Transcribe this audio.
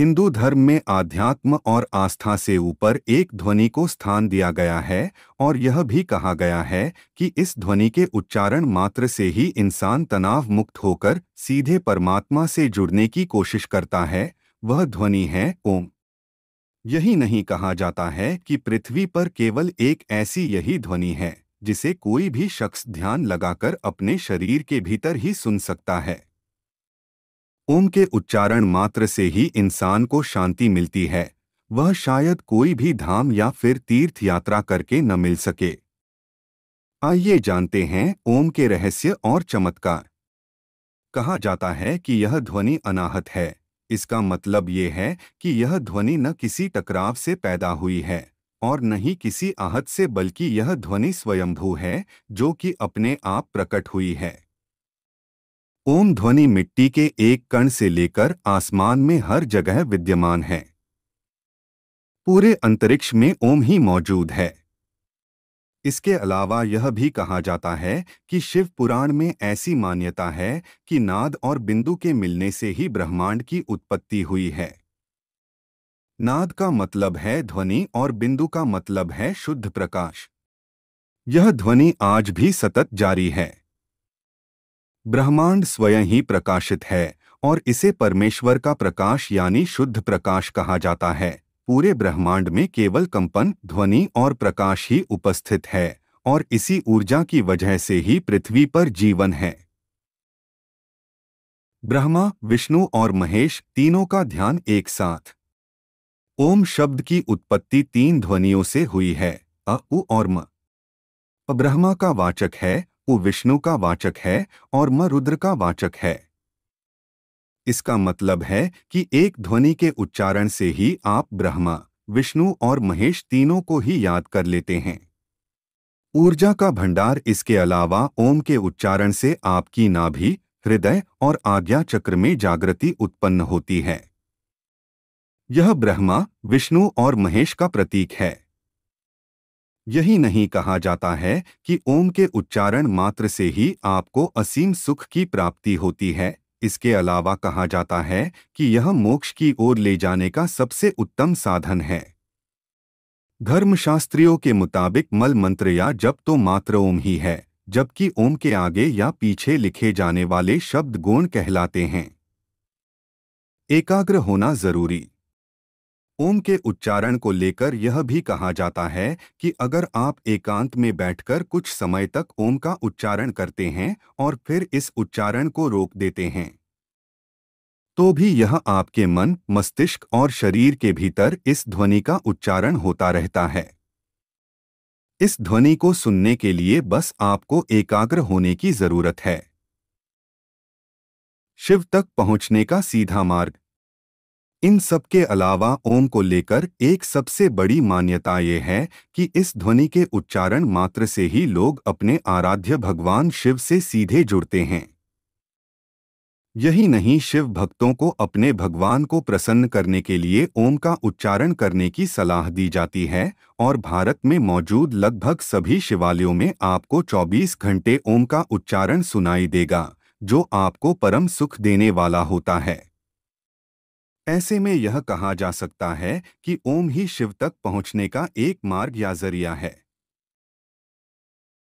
हिंदू धर्म में आध्यात्म और आस्था से ऊपर एक ध्वनि को स्थान दिया गया है और यह भी कहा गया है कि इस ध्वनि के उच्चारण मात्र से ही इंसान तनाव मुक्त होकर सीधे परमात्मा से जुड़ने की कोशिश करता है वह ध्वनि है ओम यही नहीं कहा जाता है कि पृथ्वी पर केवल एक ऐसी यही ध्वनि है जिसे कोई भी शख्स ध्यान लगाकर अपने शरीर के भीतर ही सुन सकता है ओम के उच्चारण मात्र से ही इंसान को शांति मिलती है वह शायद कोई भी धाम या फिर तीर्थ यात्रा करके न मिल सके आइए जानते हैं ओम के रहस्य और चमत्कार कहा जाता है कि यह ध्वनि अनाहत है इसका मतलब ये है कि यह ध्वनि न किसी टकराव से पैदा हुई है और न ही किसी आहत से बल्कि यह ध्वनि स्वयंभू है जो कि अपने आप प्रकट हुई है ओम ध्वनि मिट्टी के एक कण से लेकर आसमान में हर जगह विद्यमान है पूरे अंतरिक्ष में ओम ही मौजूद है इसके अलावा यह भी कहा जाता है कि शिव पुराण में ऐसी मान्यता है कि नाद और बिंदु के मिलने से ही ब्रह्मांड की उत्पत्ति हुई है नाद का मतलब है ध्वनि और बिंदु का मतलब है शुद्ध प्रकाश यह ध्वनि आज भी सतत जारी है ब्रह्मांड स्वयं ही प्रकाशित है और इसे परमेश्वर का प्रकाश यानी शुद्ध प्रकाश कहा जाता है पूरे ब्रह्मांड में केवल कंपन ध्वनि और प्रकाश ही उपस्थित है और इसी ऊर्जा की वजह से ही पृथ्वी पर जीवन है ब्रह्मा विष्णु और महेश तीनों का ध्यान एक साथ ओम शब्द की उत्पत्ति तीन ध्वनियों से हुई है अ उ और म ब्रह्मा का वाचक है उ विष्णु का वाचक है और म रुद्र का वाचक है इसका मतलब है कि एक ध्वनि के उच्चारण से ही आप ब्रह्मा विष्णु और महेश तीनों को ही याद कर लेते हैं ऊर्जा का भंडार इसके अलावा ओम के उच्चारण से आपकी नाभि हृदय और आज्ञा चक्र में जागृति उत्पन्न होती है यह ब्रह्मा विष्णु और महेश का प्रतीक है यही नहीं कहा जाता है कि ओम के उच्चारण मात्र से ही आपको असीम सुख की प्राप्ति होती है इसके अलावा कहा जाता है कि यह मोक्ष की ओर ले जाने का सबसे उत्तम साधन है धर्मशास्त्रियों के मुताबिक मल मंत्र या जब तो मात्र ओम ही है जबकि ओम के आगे या पीछे लिखे जाने वाले शब्द गुण कहलाते हैं एकाग्र होना जरूरी ओम के उच्चारण को लेकर यह भी कहा जाता है कि अगर आप एकांत में बैठकर कुछ समय तक ओम का उच्चारण करते हैं और फिर इस उच्चारण को रोक देते हैं तो भी यह आपके मन मस्तिष्क और शरीर के भीतर इस ध्वनि का उच्चारण होता रहता है इस ध्वनि को सुनने के लिए बस आपको एकाग्र होने की जरूरत है शिव तक पहुंचने का सीधा मार्ग इन सब के अलावा ओम को लेकर एक सबसे बड़ी मान्यता ये है कि इस ध्वनि के उच्चारण मात्र से ही लोग अपने आराध्य भगवान शिव से सीधे जुड़ते हैं यही नहीं शिव भक्तों को अपने भगवान को प्रसन्न करने के लिए ओम का उच्चारण करने की सलाह दी जाती है और भारत में मौजूद लगभग सभी शिवालयों में आपको 24 घंटे ओम का उच्चारण सुनाई देगा जो आपको परम सुख देने वाला होता है ऐसे में यह कहा जा सकता है कि ओम ही शिव तक पहुंचने का एक मार्ग या जरिया है